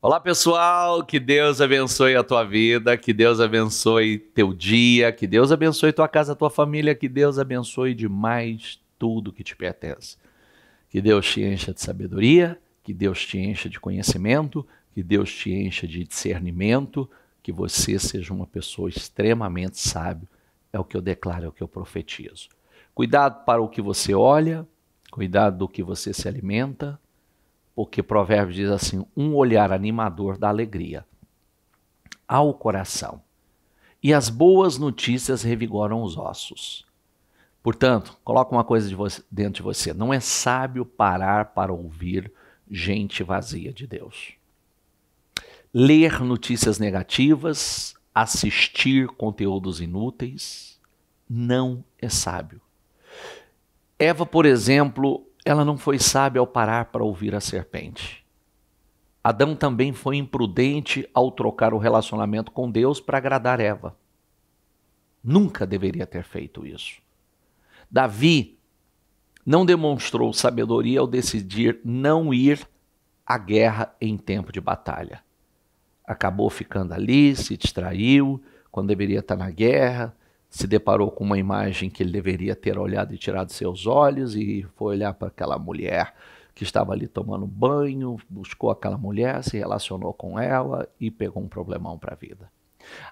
Olá, pessoal, que Deus abençoe a tua vida, que Deus abençoe teu dia, que Deus abençoe tua casa, tua família, que Deus abençoe demais tudo que te pertence. Que Deus te encha de sabedoria, que Deus te encha de conhecimento, que Deus te encha de discernimento, que você seja uma pessoa extremamente sábio. É o que eu declaro, é o que eu profetizo. Cuidado para o que você olha, cuidado do que você se alimenta, porque Provérbios diz assim: um olhar animador dá alegria ao coração, e as boas notícias revigoram os ossos. Portanto, coloca uma coisa de você, dentro de você: não é sábio parar para ouvir gente vazia de Deus. Ler notícias negativas, assistir conteúdos inúteis, não é sábio. Eva, por exemplo, ela não foi sábia ao parar para ouvir a serpente. Adão também foi imprudente ao trocar o relacionamento com Deus para agradar Eva. Nunca deveria ter feito isso. Davi não demonstrou sabedoria ao decidir não ir à guerra em tempo de batalha. Acabou ficando ali, se distraiu quando deveria estar na guerra, se deparou com uma imagem que ele deveria ter olhado e tirado seus olhos e foi olhar para aquela mulher que estava ali tomando banho, buscou aquela mulher, se relacionou com ela e pegou um problemão para a vida.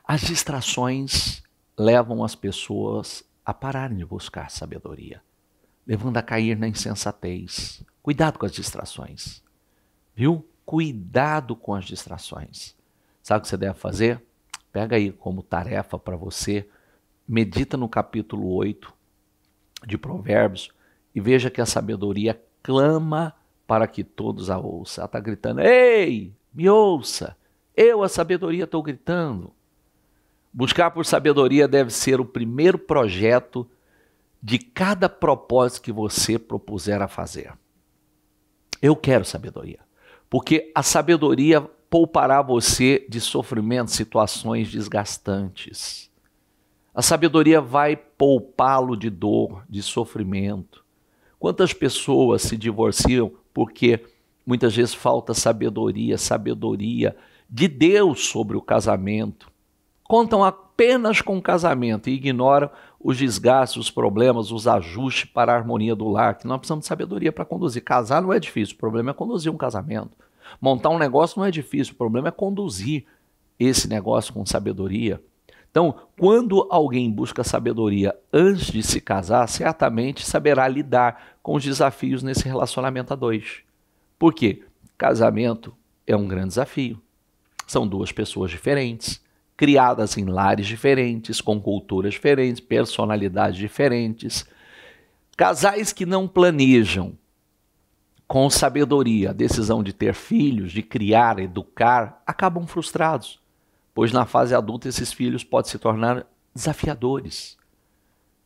As distrações levam as pessoas a pararem de buscar sabedoria, levando a cair na insensatez. Cuidado com as distrações, viu? Cuidado com as distrações. Sabe o que você deve fazer? Pega aí como tarefa para você medita no capítulo 8 de Provérbios e veja que a sabedoria clama para que todos a ouçam. Ela está gritando: Ei, me ouça! Eu, a sabedoria, estou gritando. Buscar por sabedoria deve ser o primeiro projeto de cada propósito que você propuser a fazer. Eu quero sabedoria, porque a sabedoria poupará você de sofrimentos, situações desgastantes. A sabedoria vai poupá-lo de dor, de sofrimento. Quantas pessoas se divorciam porque muitas vezes falta sabedoria, sabedoria de Deus sobre o casamento. Contam apenas com o casamento e ignoram os desgastes, os problemas, os ajustes para a harmonia do lar, que nós precisamos de sabedoria para conduzir. Casar não é difícil, o problema é conduzir um casamento. Montar um negócio não é difícil, o problema é conduzir esse negócio com sabedoria. Então, quando alguém busca sabedoria antes de se casar, certamente saberá lidar com os desafios nesse relacionamento a dois. Por quê? Casamento é um grande desafio. São duas pessoas diferentes, criadas em lares diferentes, com culturas diferentes, personalidades diferentes. Casais que não planejam com sabedoria a decisão de ter filhos, de criar, educar, acabam frustrados pois na fase adulta esses filhos podem se tornar desafiadores.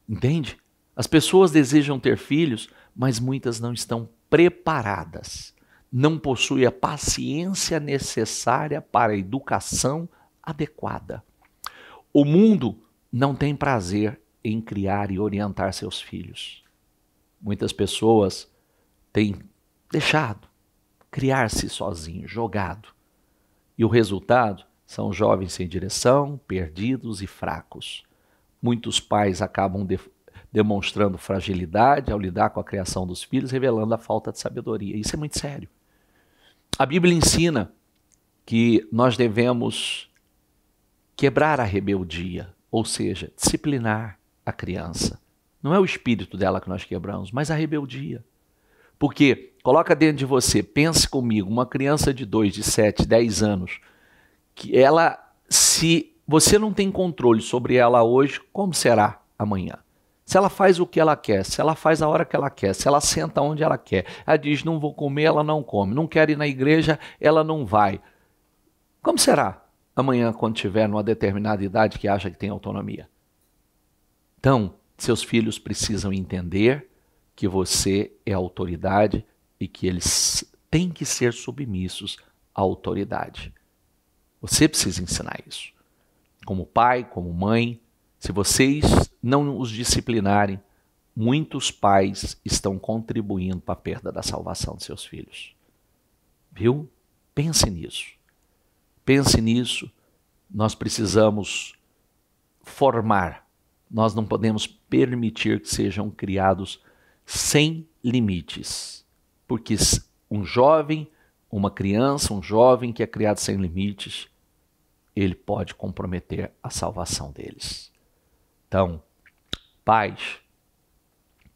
Entende? As pessoas desejam ter filhos, mas muitas não estão preparadas, não possuem a paciência necessária para a educação adequada. O mundo não tem prazer em criar e orientar seus filhos. Muitas pessoas têm deixado criar-se sozinho, jogado. E o resultado são jovens sem direção, perdidos e fracos. Muitos pais acabam de demonstrando fragilidade ao lidar com a criação dos filhos, revelando a falta de sabedoria. Isso é muito sério. A Bíblia ensina que nós devemos quebrar a rebeldia, ou seja, disciplinar a criança. Não é o espírito dela que nós quebramos, mas a rebeldia. Porque coloca dentro de você, pense comigo, uma criança de 2, de 7, 10 anos que ela, se você não tem controle sobre ela hoje, como será amanhã? Se ela faz o que ela quer, se ela faz a hora que ela quer, se ela senta onde ela quer, ela diz não vou comer, ela não come, não quer ir na igreja, ela não vai. Como será amanhã quando tiver numa determinada idade que acha que tem autonomia? Então, seus filhos precisam entender que você é autoridade e que eles têm que ser submissos à autoridade. Você precisa ensinar isso. Como pai, como mãe, se vocês não os disciplinarem, muitos pais estão contribuindo para a perda da salvação de seus filhos. Viu? Pense nisso. Pense nisso. Nós precisamos formar. Nós não podemos permitir que sejam criados sem limites. Porque um jovem, uma criança, um jovem que é criado sem limites, ele pode comprometer a salvação deles. Então, pais,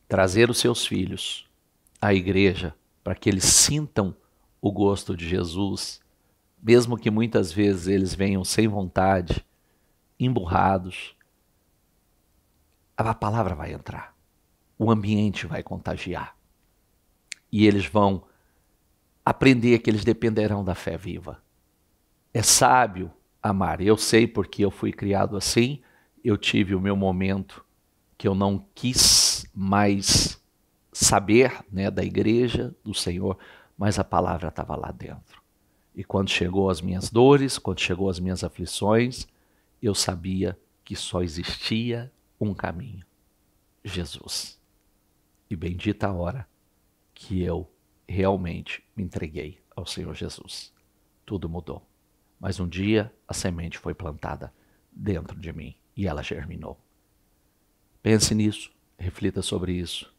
trazer os seus filhos à igreja para que eles sintam o gosto de Jesus, mesmo que muitas vezes eles venham sem vontade, emburrados, a palavra vai entrar, o ambiente vai contagiar e eles vão aprender que eles dependerão da fé viva. É sábio amar. Eu sei porque eu fui criado assim, eu tive o meu momento que eu não quis mais saber né, da igreja, do Senhor, mas a palavra estava lá dentro. E quando chegou as minhas dores, quando chegou as minhas aflições, eu sabia que só existia um caminho: Jesus. E bendita a hora que eu realmente me entreguei ao Senhor Jesus. Tudo mudou. Mas um dia a semente foi plantada dentro de mim e ela germinou. Pense nisso, reflita sobre isso.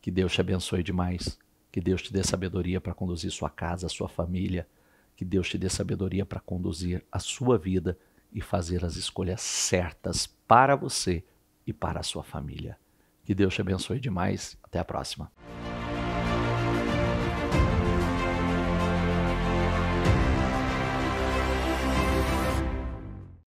Que Deus te abençoe demais. Que Deus te dê sabedoria para conduzir sua casa, sua família. Que Deus te dê sabedoria para conduzir a sua vida e fazer as escolhas certas para você e para a sua família. Que Deus te abençoe demais. Até a próxima.